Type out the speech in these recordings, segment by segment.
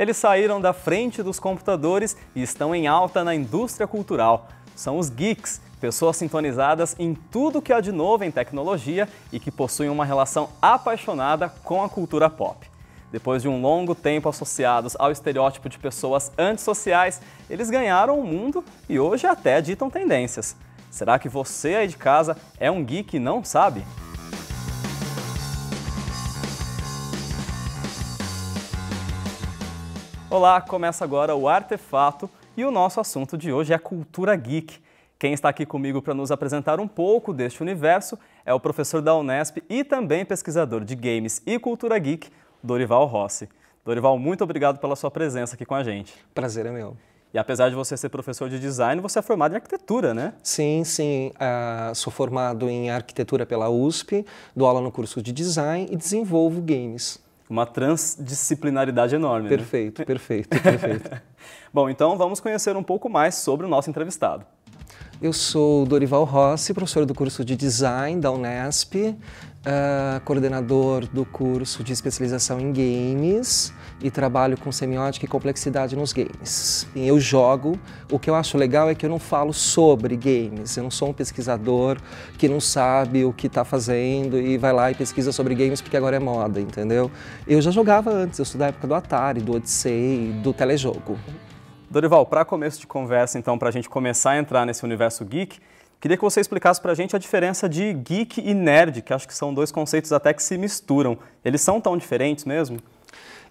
Eles saíram da frente dos computadores e estão em alta na indústria cultural. São os geeks, pessoas sintonizadas em tudo que há de novo em tecnologia e que possuem uma relação apaixonada com a cultura pop. Depois de um longo tempo associados ao estereótipo de pessoas antissociais, eles ganharam o mundo e hoje até ditam tendências. Será que você aí de casa é um geek e não sabe? Olá, começa agora o Artefato e o nosso assunto de hoje é a cultura geek. Quem está aqui comigo para nos apresentar um pouco deste universo é o professor da Unesp e também pesquisador de games e cultura geek, Dorival Rossi. Dorival, muito obrigado pela sua presença aqui com a gente. Prazer é meu. E apesar de você ser professor de design, você é formado em arquitetura, né? Sim, sim. Uh, sou formado em arquitetura pela USP, dou aula no curso de design e desenvolvo games uma transdisciplinaridade enorme. Perfeito, né? perfeito, perfeito. Bom, então vamos conhecer um pouco mais sobre o nosso entrevistado. Eu sou Dorival Rossi, professor do curso de Design da Unesp uh, coordenador do curso de especialização em games e trabalho com semiótica e complexidade nos games. Eu jogo, o que eu acho legal é que eu não falo sobre games, eu não sou um pesquisador que não sabe o que está fazendo e vai lá e pesquisa sobre games porque agora é moda, entendeu? Eu já jogava antes, eu sou da época do Atari, do Odyssey, do telejogo. Dorival, para começo de conversa, então, para a gente começar a entrar nesse universo geek, Queria que você explicasse para a gente a diferença de geek e nerd, que acho que são dois conceitos até que se misturam. Eles são tão diferentes mesmo?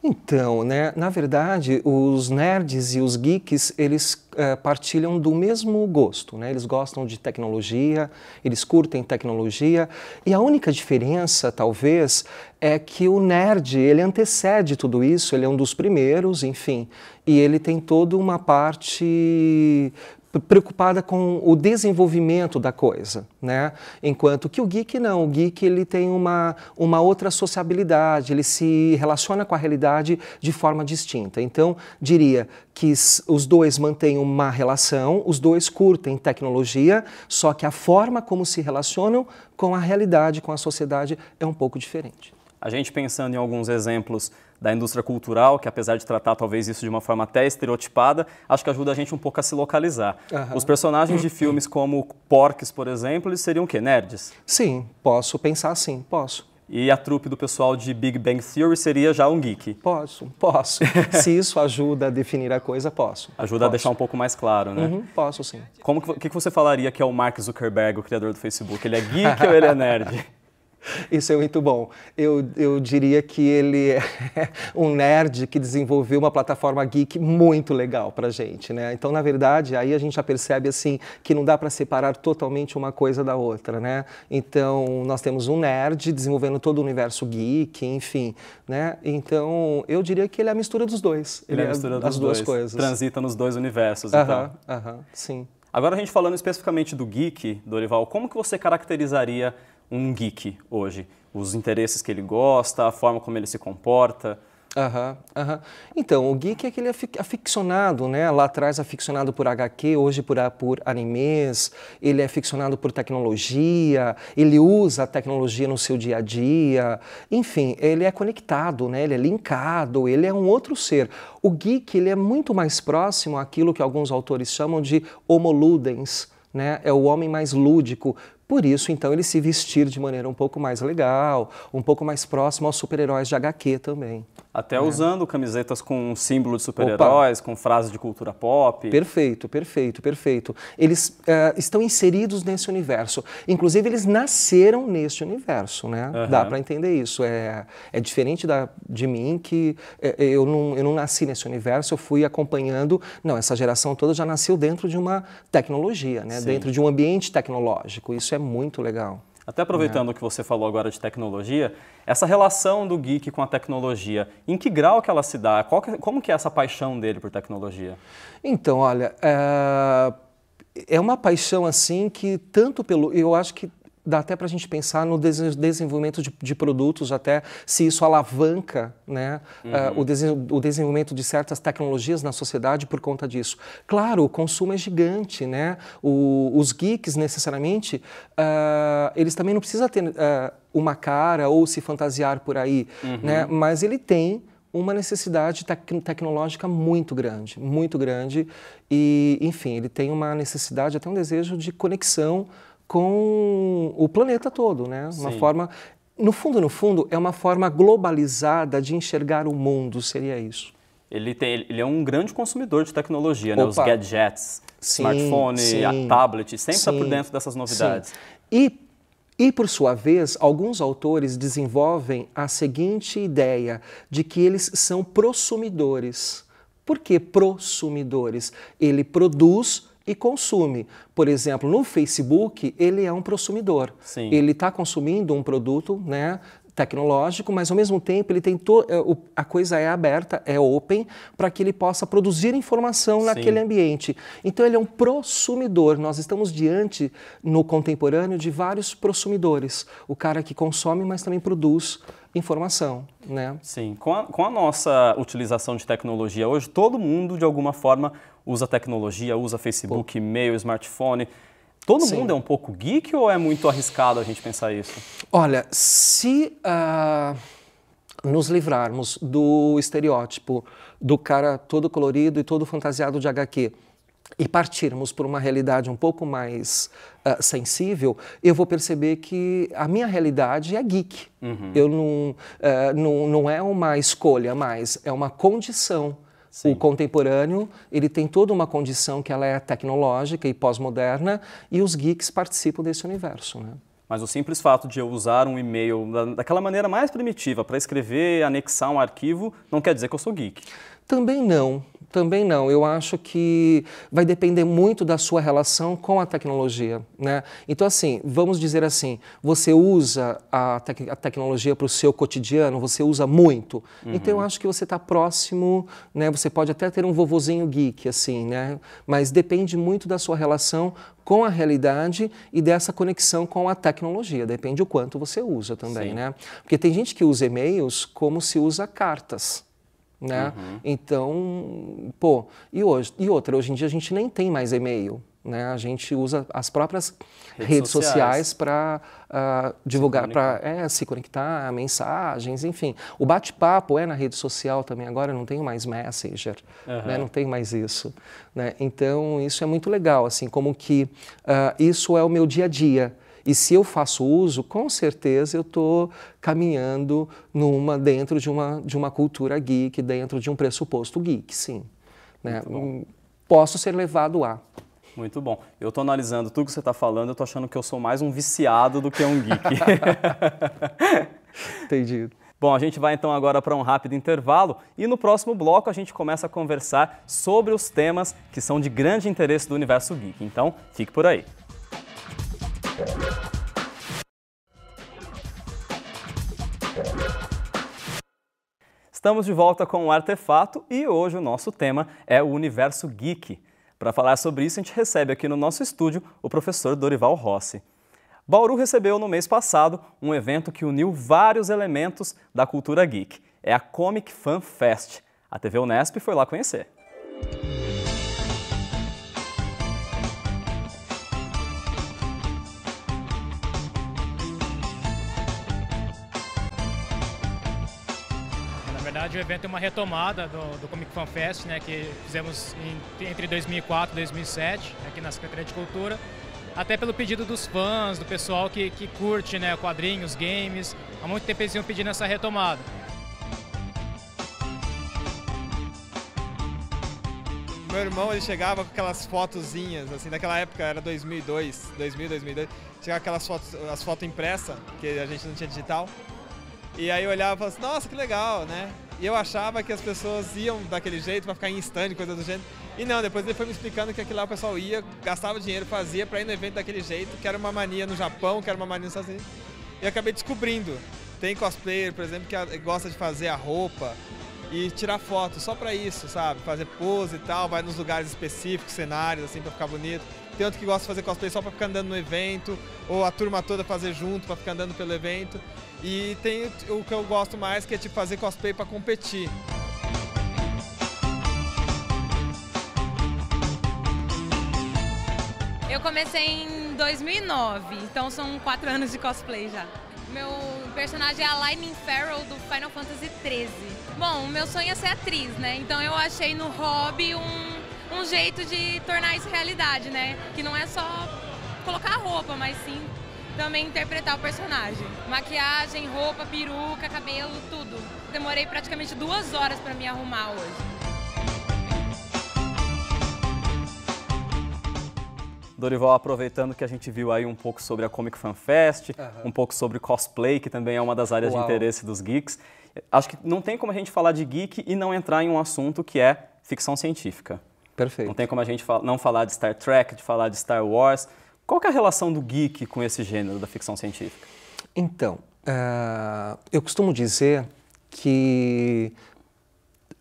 Então, né, na verdade, os nerds e os geeks, eles é, partilham do mesmo gosto, né? Eles gostam de tecnologia, eles curtem tecnologia, e a única diferença, talvez, é que o nerd, ele antecede tudo isso, ele é um dos primeiros, enfim, e ele tem toda uma parte preocupada com o desenvolvimento da coisa, né? Enquanto que o geek não, o geek ele tem uma, uma outra sociabilidade, ele se relaciona com a realidade de forma distinta. Então, diria que os dois mantêm uma relação, os dois curtem tecnologia, só que a forma como se relacionam com a realidade, com a sociedade é um pouco diferente. A gente pensando em alguns exemplos da indústria cultural, que apesar de tratar talvez isso de uma forma até estereotipada, acho que ajuda a gente um pouco a se localizar. Uhum. Os personagens de filmes como Porques, por exemplo, eles seriam o quê? Nerds? Sim, posso pensar assim, posso. E a trupe do pessoal de Big Bang Theory seria já um geek? Posso, posso. Se isso ajuda a definir a coisa, posso. Ajuda posso. a deixar um pouco mais claro, né? Uhum, posso, sim. Como que, que, você falaria que é o Mark Zuckerberg, o criador do Facebook? Ele é geek ou ele é nerd? Isso é muito bom. Eu, eu diria que ele é um nerd que desenvolveu uma plataforma geek muito legal para gente, né? Então, na verdade, aí a gente já percebe assim que não dá para separar totalmente uma coisa da outra, né? Então, nós temos um nerd desenvolvendo todo o universo geek, enfim, né? Então, eu diria que ele é a mistura dos dois. Ele, ele é a é mistura é das duas dois. coisas. Transita nos dois universos, aham, então. sim. Agora a gente falando especificamente do geek, Dorival, como que você caracterizaria um geek hoje? Os interesses que ele gosta, a forma como ele se comporta? Aham, uhum, aham. Uhum. Então, o geek é aquele aficionado, né? Lá atrás aficionado por HQ, hoje por, por animes, ele é aficionado por tecnologia, ele usa a tecnologia no seu dia a dia, enfim, ele é conectado, né? Ele é linkado, ele é um outro ser. O geek, ele é muito mais próximo àquilo que alguns autores chamam de homoludens né? É o homem mais lúdico, por isso, então, ele se vestir de maneira um pouco mais legal, um pouco mais próximo aos super-heróis de HQ também. Até né? usando camisetas com símbolo de super-heróis, com frases de cultura pop. Perfeito, perfeito, perfeito. Eles uh, estão inseridos nesse universo. Inclusive, eles nasceram nesse universo, né? Uhum. Dá para entender isso. É, é diferente da, de mim, que é, eu, não, eu não nasci nesse universo, eu fui acompanhando. Não, essa geração toda já nasceu dentro de uma tecnologia, né? Dentro de um ambiente tecnológico. Isso é muito legal. Até aproveitando é. o que você falou agora de tecnologia, essa relação do geek com a tecnologia, em que grau que ela se dá? Que, é, como que é essa paixão dele por tecnologia? Então, olha, é, é uma paixão assim que tanto pelo... Eu acho que dá até para a gente pensar no desenvolvimento de, de, produtos, até se isso alavanca né, uhum. uh, o, o, desenvolvimento de certas tecnologias na sociedade por conta disso. Claro, o consumo é gigante, né? O, os geeks, necessariamente, uh, eles também não precisam ter uh, uma cara ou se fantasiar por aí, uhum. né? Mas ele tem uma necessidade tec tecnológica muito grande, muito grande. E, enfim, ele tem uma necessidade, até um desejo de conexão com o planeta todo, né? Sim. Uma forma, no fundo, no fundo, é uma forma globalizada de enxergar o mundo, seria isso. Ele, tem, ele é um grande consumidor de tecnologia, né? Os gadgets, sim, smartphone, sim, tablet, sempre está por dentro dessas novidades. Sim. E e, por sua vez, alguns autores desenvolvem a seguinte ideia de que eles são prosumidores. Por que prosumidores? Ele produz e consume, Por exemplo, no Facebook, ele é um consumidor. Sim. Ele está consumindo um produto, né? tecnológico, mas ao mesmo tempo ele tem é, a coisa é aberta, é open, para que ele possa produzir informação Sim. naquele ambiente. Então ele é um prosumidor. Nós estamos diante no contemporâneo de vários prosumidores, o cara que consome, mas também produz informação, né? Sim, com a, com a nossa utilização de tecnologia hoje, todo mundo de alguma forma usa tecnologia, usa Facebook, e-mail, smartphone. Todo Sim. mundo é um pouco geek ou é muito arriscado a gente pensar isso? Olha, se uh, nos livrarmos do estereótipo do cara todo colorido e todo fantasiado de HQ, e partirmos por uma realidade um pouco mais uh, sensível, eu vou perceber que a minha realidade é geek. Uhum. Eu não, uh, não, não é uma escolha mais, é uma condição. Sim. O contemporâneo, ele tem toda uma condição que ela é tecnológica e pós-moderna e os geeks participam desse universo, né? Mas o simples fato de eu usar um e-mail daquela maneira mais primitiva para escrever, anexar um arquivo, não quer dizer que eu sou geek. Também não. Também não. Eu acho que vai depender muito da sua relação com a tecnologia. Né? Então, assim, vamos dizer assim: você usa a, tec a tecnologia para o seu cotidiano, você usa muito. Uhum. Então, eu acho que você está próximo, né? você pode até ter um vovozinho geek, assim, né? mas depende muito da sua relação com a realidade e dessa conexão com a tecnologia. Depende o quanto você usa também, né? Porque tem gente que usa e-mails como se usa cartas né? Uhum. Então, pô, e, hoje, e outra, hoje em dia a gente nem tem mais e-mail, né? A gente usa as próprias redes, redes sociais, sociais para uh, ah, divulgar, para é, se conectar, mensagens, enfim. O bate-papo é na rede social também. Agora eu não tenho mais Messenger, uhum. né? não tenho mais isso. Né? Então isso é muito legal, assim, como que uh, isso é o meu dia a dia. E se eu faço uso, com certeza eu estou caminhando numa dentro de uma, de uma cultura geek, dentro de um pressuposto geek, sim. Né? Posso ser levado a. Muito bom. Eu estou analisando tudo que você está falando, eu estou achando que eu sou mais um viciado do que um geek. Entendido. Bom, a gente vai então agora para um rápido intervalo e no próximo bloco a gente começa a conversar sobre os temas que são de grande interesse do universo geek. Então, fique por aí. Estamos de volta com o Artefato e hoje o nosso tema é o universo geek. Para falar sobre isso, a gente recebe aqui no nosso estúdio o professor Dorival Rossi. Bauru recebeu no mês passado um evento que uniu vários elementos da cultura geek. É a Comic Fan Fest. A TV Unesp foi lá conhecer. o evento é uma retomada do, do, Comic Fan Fest, né, que fizemos em, entre 2004 e 2007, aqui na Secretaria de Cultura, até pelo pedido dos fãs, do pessoal que, que curte né, quadrinhos, games. Há muito tempo eles iam pedindo essa retomada. Meu irmão, ele chegava com aquelas fotozinhas, assim, daquela época era 2002, 2000, 2002. Chegava aquelas fotos, as fotos impressas, que a gente não tinha digital. E aí eu olhava e falava assim, nossa, que legal, né? E eu achava que as pessoas iam daquele jeito para ficar em stand, coisa do gênero. E não, depois ele foi me explicando que aquilo lá o pessoal ia, gastava dinheiro, fazia para ir no evento daquele jeito, que era uma mania no Japão, que era uma mania nos Estados Unidos. E eu acabei descobrindo. Tem cosplayer, por exemplo, que gosta de fazer a roupa e tirar foto só para isso, sabe? Fazer pose e tal, vai nos lugares específicos, cenários assim para ficar bonito tem outro que gosta de fazer cosplay só pra ficar andando no evento, ou a turma toda fazer junto pra ficar andando pelo evento. E tem o que eu gosto mais, que é tipo fazer cosplay pra competir. Eu comecei em 2009, então são quatro anos de cosplay já. Meu personagem é a Lightning Farrell do Final Fantasy XIII. Bom, o meu sonho é ser atriz, né? Então eu achei no hobby um um jeito de tornar isso realidade, né? Que não é só colocar a roupa, mas sim também interpretar o personagem. Maquiagem, roupa, peruca, cabelo, tudo. Demorei praticamente duas horas para me arrumar hoje. Dorival, aproveitando que a gente viu aí um pouco sobre a Comic Fan Fest, uhum. um pouco sobre cosplay, que também é uma das áreas Uau. de interesse dos geeks. Acho que não tem como a gente falar de geek e não entrar em um assunto que é ficção científica. Perfeito. Não tem como a gente não falar de Star Trek, de falar de Star Wars. Qual é a relação do geek com esse gênero da ficção científica? Então, uh, eu costumo dizer que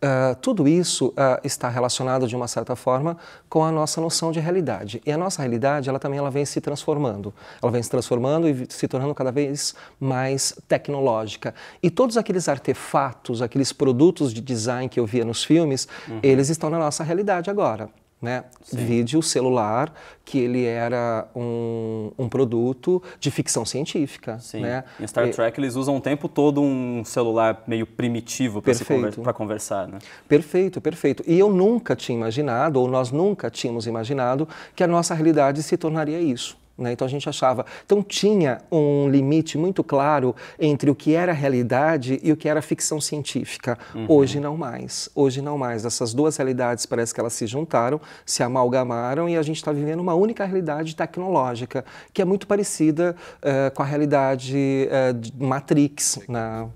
Uh, tudo isso uh, está relacionado de uma certa forma com a nossa noção de realidade. E a nossa realidade, ela também ela vem se transformando. Ela vem se transformando e se tornando cada vez mais tecnológica. E todos aqueles artefatos, aqueles produtos de design que eu via nos filmes, uhum. eles estão na nossa realidade agora né? Vídeo celular, que ele era um, um produto de ficção científica. Sim. Né? Em Star Trek eles usam o tempo todo um celular meio primitivo para conver conversar. Né? Perfeito, perfeito. E eu nunca tinha imaginado, ou nós nunca tínhamos imaginado, que a nossa realidade se tornaria isso. Né? Então a gente achava. Então tinha um limite muito claro entre o que era realidade e o que era ficção científica. Uhum. Hoje não mais. Hoje não mais. Essas duas realidades parece que elas se juntaram, se amalgamaram e a gente está vivendo uma única realidade tecnológica, que é muito parecida uh, com a realidade uh, Matrix. Na, né?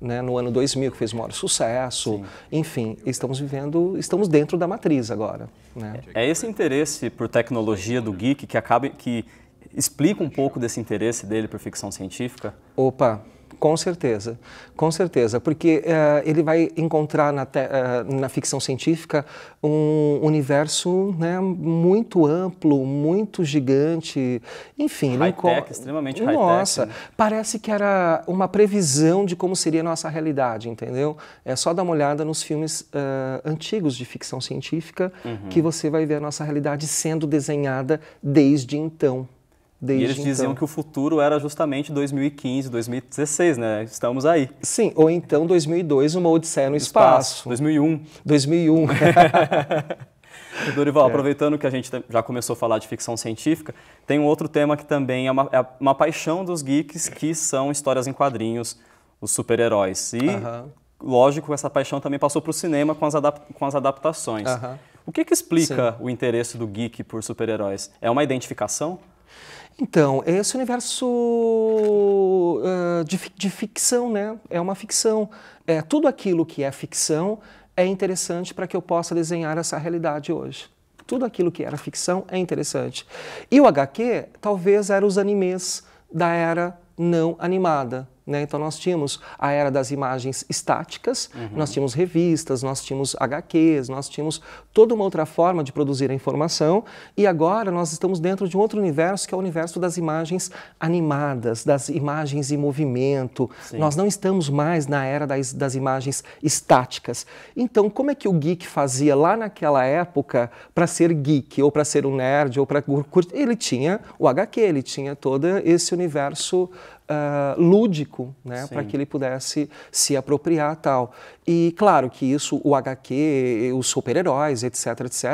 né, no ano 2000, que fez o maior sucesso. Sim. Enfim, estamos vivendo, estamos dentro da matriz agora. Né? É esse interesse por tecnologia do geek que acaba que explica um pouco desse interesse dele por ficção científica? Opa, com certeza, com certeza, porque uh, ele vai encontrar na, te, uh, na, ficção científica um universo né, muito amplo, muito gigante, enfim. High-tech, extremamente high-tech. Nossa, high né? parece que era uma previsão de como seria a nossa realidade, entendeu? É só dar uma olhada nos filmes uh, antigos de ficção científica uhum. que você vai ver a nossa realidade sendo desenhada desde então. Desde e eles diziam então. que o futuro era justamente 2015, 2016, né? Estamos aí. Sim, ou então 2002, uma Odisseia no Espaço. espaço. 2001. 2001. Dorival, é. aproveitando que a gente já começou a falar de ficção científica, tem um outro tema que também é uma, é uma paixão dos geeks, que são histórias em quadrinhos, os super-heróis. E, uh -huh. lógico, essa paixão também passou para o cinema com as, com as adaptações. Uh -huh. O que, que explica Sim. o interesse do geek por super-heróis? É uma identificação? Então, é esse universo uh, de, de, ficção, né? É uma ficção. É, tudo aquilo que é ficção é interessante para que eu possa desenhar essa realidade hoje. Tudo aquilo que era ficção é interessante. E o HQ talvez era os animes da era não animada, né? Então nós tínhamos a era das imagens estáticas, uhum. nós tínhamos revistas, nós tínhamos HQs, nós tínhamos toda uma outra forma de produzir a informação e agora nós estamos dentro de um outro universo que é o universo das imagens animadas, das imagens em movimento. Sim. Nós não estamos mais na era das, das imagens estáticas. Então como é que o geek fazia lá naquela época para ser geek ou para ser um nerd ou para ele tinha o HQ, ele tinha todo esse universo uh, lúdico, né, para que ele pudesse se apropriar tal. E claro que isso, o HQ, os super-heróis, etc, etc,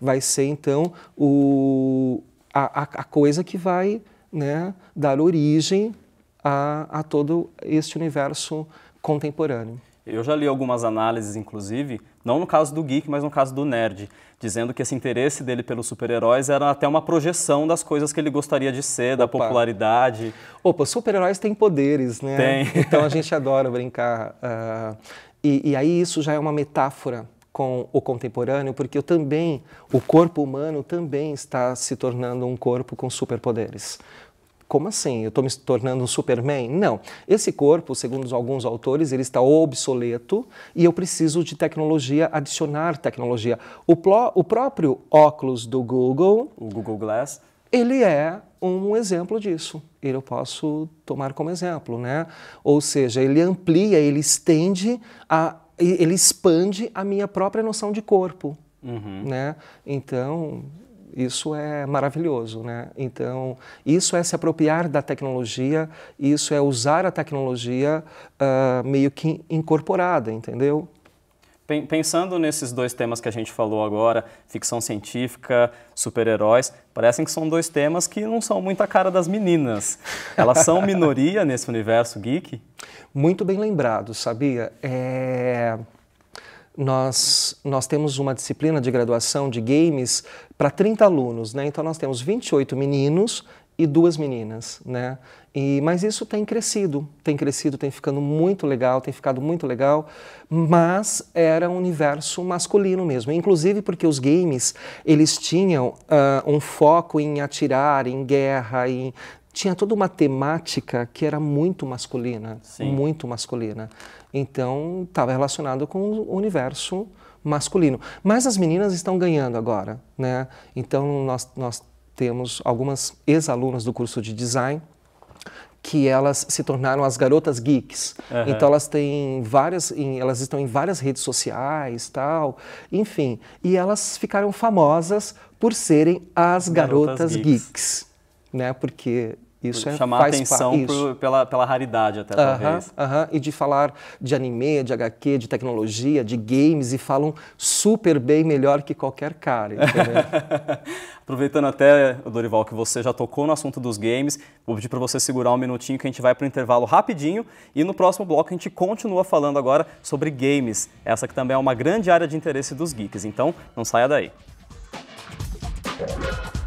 vai ser então o, a, a coisa que vai né, dar origem a, a todo este universo contemporâneo. Eu já li algumas análises, inclusive, não no caso do geek, mas no caso do nerd, dizendo que esse interesse dele pelos super-heróis era até uma projeção das coisas que ele gostaria de ser, Opa. da popularidade. Opa, super-heróis têm poderes, né? Tem. Então a gente adora brincar. Uh, e, e aí isso já é uma metáfora com o contemporâneo, porque eu também, o corpo humano também está se tornando um corpo com superpoderes. Como assim? Eu estou me tornando um Superman? Não. Esse corpo, segundo alguns autores, ele está obsoleto e eu preciso de tecnologia, adicionar tecnologia. O, o próprio óculos do Google. O Google Glass. Ele é um exemplo disso. Ele eu posso tomar como exemplo, né? Ou seja, ele amplia, ele estende, a, ele expande a minha própria noção de corpo. Uhum. Né? Então, isso é maravilhoso, né? Então, isso é se apropriar da tecnologia, isso é usar a tecnologia uh, meio que incorporada, entendeu? Pensando nesses dois temas que a gente falou agora, ficção científica, super-heróis, parecem que são dois temas que não são muito a cara das meninas. Elas são minoria nesse universo geek? Muito bem lembrado, sabia? É nós, nós temos uma disciplina de graduação de games para 30 alunos, né? Então nós temos 28 meninos e duas meninas, né? E, mas isso tem crescido, tem crescido, tem ficando muito legal, tem ficado muito legal, mas era um universo masculino mesmo, inclusive porque os games, eles tinham uh, um foco em atirar, em guerra, em... tinha toda uma temática que era muito masculina, Sim. muito masculina. Então estava relacionado com o universo masculino. Mas as meninas estão ganhando agora, né? Então nós, nós temos algumas ex-alunas do curso de design que elas se tornaram as garotas geeks. Uhum. Então elas têm várias, em, elas estão em várias redes sociais, tal, enfim, e elas ficaram famosas por serem as garotas, garotas geeks. geeks, né? Porque isso é, chamar faz atenção pro, pela, pela raridade até talvez. Uh -huh, uh -huh. E de falar de anime, de HQ, de tecnologia, de games e falam super bem, melhor que qualquer cara. Aproveitando até, Dorival, que você já tocou no assunto dos games, vou pedir para você segurar um minutinho que a gente vai para o intervalo rapidinho e no próximo bloco a gente continua falando agora sobre games, essa que também é uma grande área de interesse dos geeks. Então, não saia daí. Música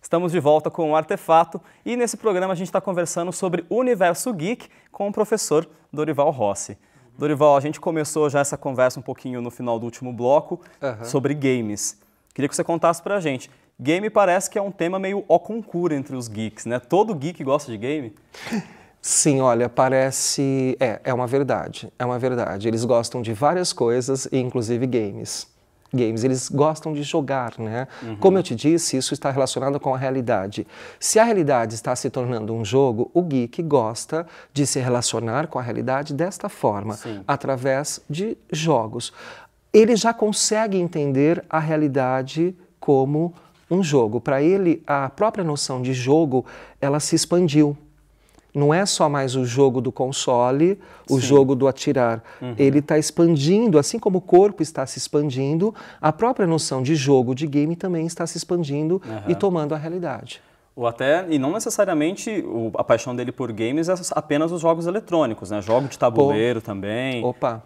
Estamos de volta com o Artefato e nesse programa a gente está conversando sobre universo geek com o professor Dorival Rossi. Dorival, a gente começou já essa conversa um pouquinho no final do último bloco uhum. sobre games. Queria que você contasse pra gente. Game parece que é um tema meio ó concura entre os geeks, né? Todo geek gosta de game? Sim, olha, parece. É, é uma verdade. É uma verdade. Eles gostam de várias coisas, inclusive games games, eles gostam de jogar, né? Uhum. Como eu te disse, isso está relacionado com a realidade. Se a realidade está se tornando um jogo, o geek gosta de se relacionar com a realidade desta forma, Sim. através de jogos. Ele já consegue entender a realidade como um jogo. Para ele, a própria noção de jogo, ela se expandiu. Não é só mais o jogo do console, o Sim. jogo do atirar. Uhum. Ele está expandindo, assim como o corpo está se expandindo, a própria noção de jogo, de game também está se expandindo uhum. e tomando a realidade. Ou até, e não necessariamente o, a paixão dele por games é apenas os jogos eletrônicos, né? Jogo de tabuleiro Pô. também. Opa!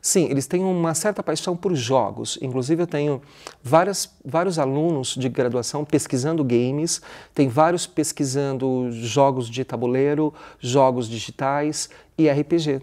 Sim, eles têm uma certa paixão por jogos. Inclusive, eu tenho várias, vários alunos de graduação pesquisando games, tem vários pesquisando jogos de tabuleiro, jogos digitais e RPG.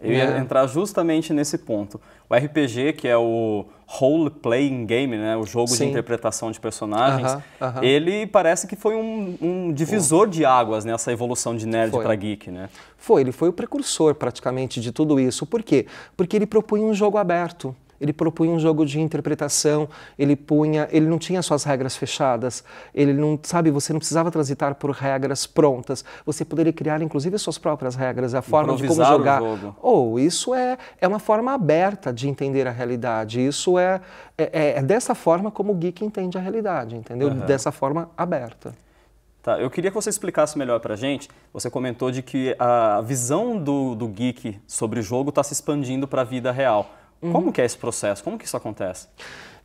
Eu ia é. entrar justamente nesse ponto. O RPG, que é o role playing game, né, o jogo Sim. de interpretação de personagens, uh -huh, uh -huh. ele parece que foi um, um divisor de águas nessa né, evolução de nerd para geek, né? Foi, ele foi o precursor praticamente de tudo isso. Por quê? Porque ele propunha um jogo aberto. Ele propunha um jogo de interpretação, ele punha, ele não tinha suas regras fechadas, ele não, sabe, você não precisava transitar por regras prontas, você poderia criar inclusive suas próprias regras, a forma de como jogar. Ou oh, isso é, é uma forma aberta de entender a realidade, isso é, é, é, é dessa forma como o geek entende a realidade, entendeu? Uhum. Dessa forma aberta. Tá, eu queria que você explicasse melhor para gente. Você comentou de que a visão do, do geek sobre o jogo está se expandindo para a vida real. Uhum. Como que é esse processo? Como que isso acontece?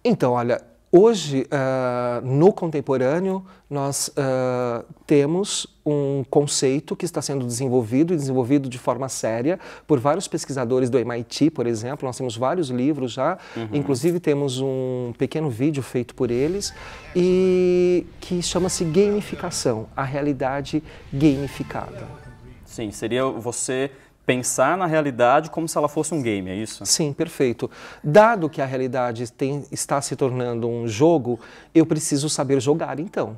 Então, olha, Hoje, uh, no contemporâneo, nós uh, temos um conceito que está sendo desenvolvido e desenvolvido de forma séria por vários pesquisadores do MIT, por exemplo. Nós temos vários livros já, uhum. inclusive temos um pequeno vídeo feito por eles e que chama-se gamificação, a realidade gamificada. Sim, seria você pensar na realidade como se ela fosse um game, é isso? Sim, perfeito. Dado que a realidade tem, está se tornando um jogo, eu preciso saber jogar então.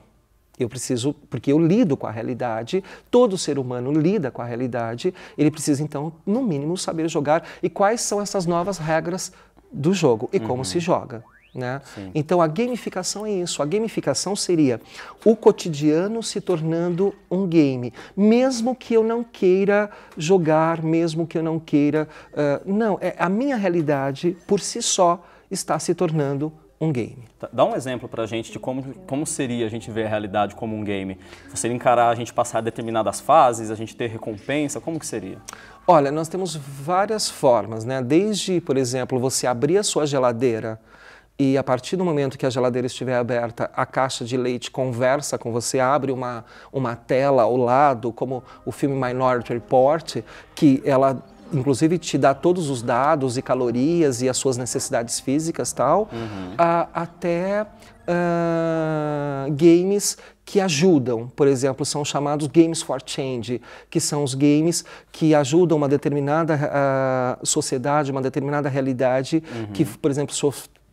Eu preciso, porque eu lido com a realidade, todo ser humano lida com a realidade, ele precisa então, no mínimo, saber jogar e quais são essas novas regras do jogo e como uhum. se joga. Né? Então a gamificação é isso. A gamificação seria o cotidiano se tornando um game, mesmo que eu não queira jogar, mesmo que eu não queira. Uh, não, é a minha realidade por si só está se tornando um game. Tá, dá um exemplo para a gente de como, como seria a gente ver a realidade como um game. Você encarar a gente passar determinadas fases, a gente ter recompensa, como que seria? Olha, nós temos várias formas, né? Desde, por exemplo, você abrir a sua geladeira e a partir do momento que a geladeira estiver aberta, a caixa de leite conversa com você, abre uma, uma tela ao lado, como o filme Minority Report, que ela inclusive te dá todos os dados e calorias e as suas necessidades físicas tal, uhum. a, até uh, games que ajudam, por exemplo, são chamados games for change, que são os games que ajudam uma determinada uh, sociedade, uma determinada realidade uhum. que, por exemplo,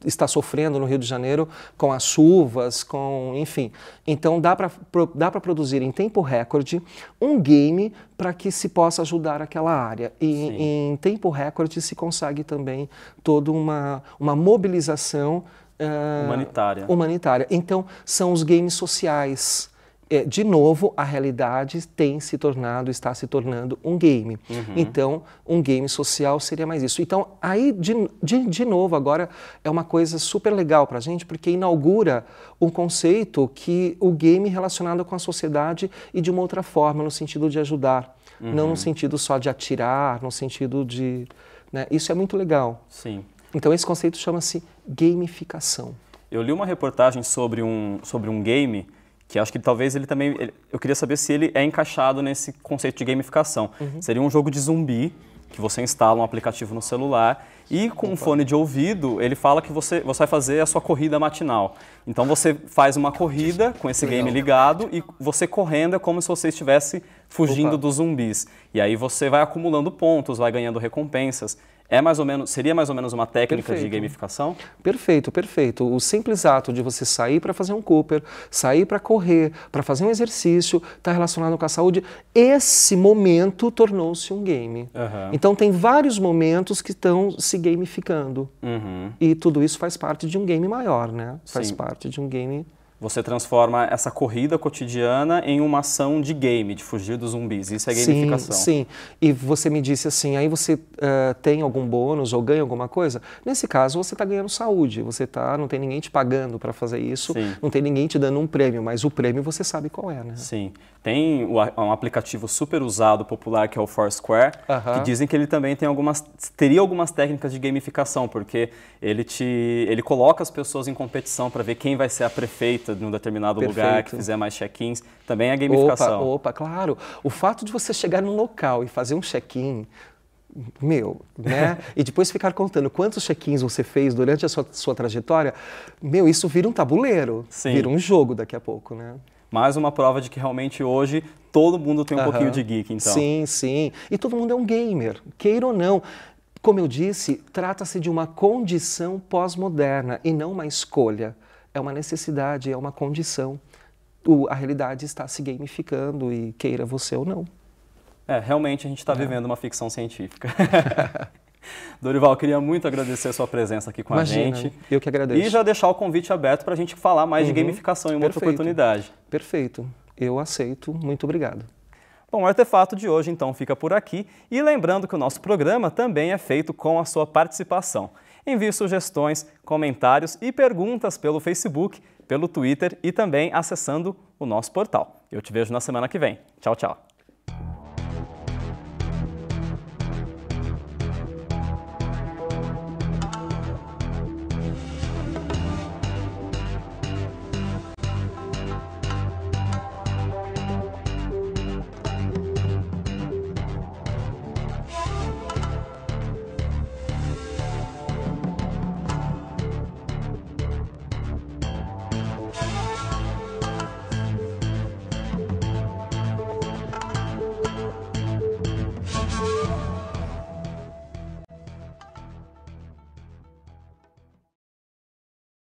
está sofrendo no Rio de Janeiro com as chuvas, com, enfim. Então dá para dá para produzir em tempo recorde um game para que se possa ajudar aquela área e em tempo recorde se consegue também toda uma uma mobilização uh, humanitária. humanitária. Então são os games sociais é, de novo, a realidade tem se tornado, está se tornando um game. Uhum. Então, um game social seria mais isso. Então, aí, de, de, de novo, agora é uma coisa super legal para a gente, porque inaugura um conceito que o game relacionado com a sociedade e de uma outra forma, no sentido de ajudar, uhum. não no uhum. sentido só de atirar, no sentido de. Né? Isso é muito legal. Sim. Então, esse conceito chama-se gamificação. Eu li uma reportagem sobre um, sobre um game que acho que talvez ele também. Ele, eu queria saber se ele é encaixado nesse conceito de gamificação. Uhum. Seria um jogo de zumbi que você instala um aplicativo no celular e com um fone de ouvido ele fala que você, você vai fazer a sua corrida matinal. Então você faz uma corrida com esse game ligado e você correndo é como se você estivesse fugindo Opa. dos zumbis. E aí você vai acumulando pontos, vai ganhando recompensas. É mais ou menos, seria mais ou menos uma técnica perfeito. de gamificação? Perfeito, perfeito. O simples ato de você sair para fazer um Cooper, sair para correr, para fazer um exercício, está relacionado com a saúde. Esse momento tornou-se um game. Uhum. Então tem vários momentos que estão se gamificando. Uhum. E tudo isso faz parte de um game maior, né? Faz Sim. parte de um game você transforma essa corrida cotidiana em uma ação de game, de fugir dos zumbis. Isso é gamificação. Sim, sim. E você me disse assim, aí você uh, tem algum bônus ou ganha alguma coisa? Nesse caso, você está ganhando saúde. Você tá, não tem ninguém te pagando para fazer isso. Sim. Não tem ninguém te dando um prêmio, mas o prêmio você sabe qual é, né? Sim. Tem um aplicativo super usado, popular, que é o Foursquare, uh -huh. que dizem que ele também tem algumas, teria algumas técnicas de gamificação, porque ele, te, ele coloca as pessoas em competição para ver quem vai ser a prefeita direita de um determinado Perfeito. lugar, que fizer mais check-ins, também é gamificação. Opa, opa, claro. O fato de você chegar num local e fazer um check-in, meu, né? e depois ficar contando quantos check-ins você fez durante a sua, sua, trajetória, meu, isso vira um tabuleiro, Sim. vira um jogo daqui a pouco, né? Mais uma prova de que realmente hoje todo mundo tem um uhum. pouquinho de geek, então. Sim, sim. E todo mundo é um gamer, queira ou não. Como eu disse, trata-se de uma condição pós-moderna e não uma escolha é uma necessidade, é uma condição. O, a realidade está se gamificando e queira você ou não. É, realmente a gente está é. vivendo uma ficção científica. Dorival, queria muito agradecer a sua presença aqui com Imagina, a gente. Eu que agradeço. E já deixar o convite aberto para a gente falar mais uhum. de gamificação em uma Perfeito. outra oportunidade. Perfeito. Eu aceito. Muito obrigado. Bom, o artefato de hoje então fica por aqui. E lembrando que o nosso programa também é feito com a sua participação. Envie sugestões, comentários e perguntas pelo Facebook, pelo Twitter e também acessando o nosso portal. Eu te vejo na semana que vem. Tchau, tchau.